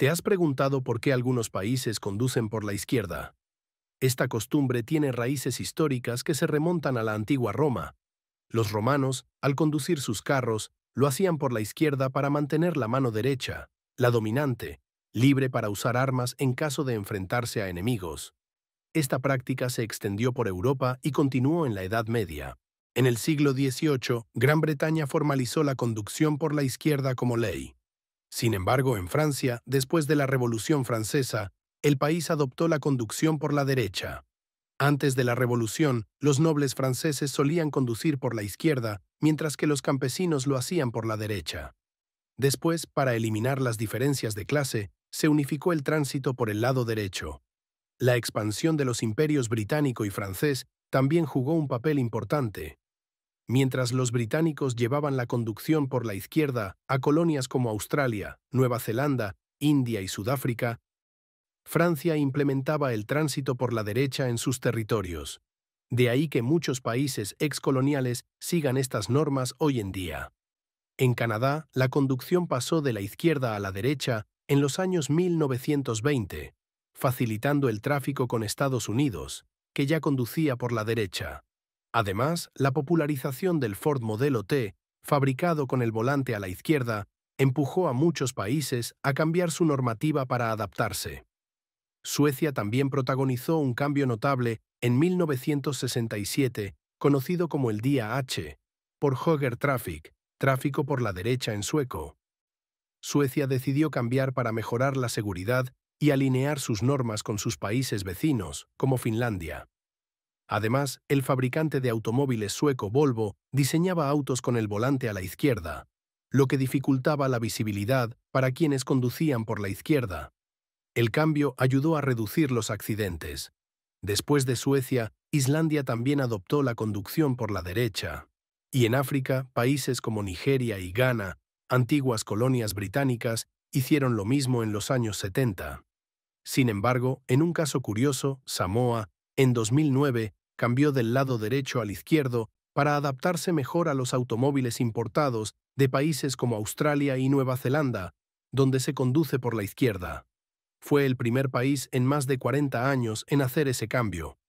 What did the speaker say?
¿Te has preguntado por qué algunos países conducen por la izquierda? Esta costumbre tiene raíces históricas que se remontan a la antigua Roma. Los romanos, al conducir sus carros, lo hacían por la izquierda para mantener la mano derecha, la dominante, libre para usar armas en caso de enfrentarse a enemigos. Esta práctica se extendió por Europa y continuó en la Edad Media. En el siglo XVIII, Gran Bretaña formalizó la conducción por la izquierda como ley. Sin embargo, en Francia, después de la Revolución Francesa, el país adoptó la conducción por la derecha. Antes de la Revolución, los nobles franceses solían conducir por la izquierda, mientras que los campesinos lo hacían por la derecha. Después, para eliminar las diferencias de clase, se unificó el tránsito por el lado derecho. La expansión de los imperios británico y francés también jugó un papel importante, mientras los británicos llevaban la conducción por la izquierda a colonias como Australia, Nueva Zelanda, India y Sudáfrica, Francia implementaba el tránsito por la derecha en sus territorios. De ahí que muchos países excoloniales sigan estas normas hoy en día. En Canadá, la conducción pasó de la izquierda a la derecha en los años 1920, facilitando el tráfico con Estados Unidos, que ya conducía por la derecha. Además, la popularización del Ford Modelo T, fabricado con el volante a la izquierda, empujó a muchos países a cambiar su normativa para adaptarse. Suecia también protagonizó un cambio notable en 1967, conocido como el Día H, por Traffic, tráfico por la derecha en sueco. Suecia decidió cambiar para mejorar la seguridad y alinear sus normas con sus países vecinos, como Finlandia. Además, el fabricante de automóviles sueco Volvo diseñaba autos con el volante a la izquierda, lo que dificultaba la visibilidad para quienes conducían por la izquierda. El cambio ayudó a reducir los accidentes. Después de Suecia, Islandia también adoptó la conducción por la derecha. Y en África, países como Nigeria y Ghana, antiguas colonias británicas, hicieron lo mismo en los años 70. Sin embargo, en un caso curioso, Samoa, en 2009, cambió del lado derecho al izquierdo para adaptarse mejor a los automóviles importados de países como Australia y Nueva Zelanda, donde se conduce por la izquierda. Fue el primer país en más de 40 años en hacer ese cambio.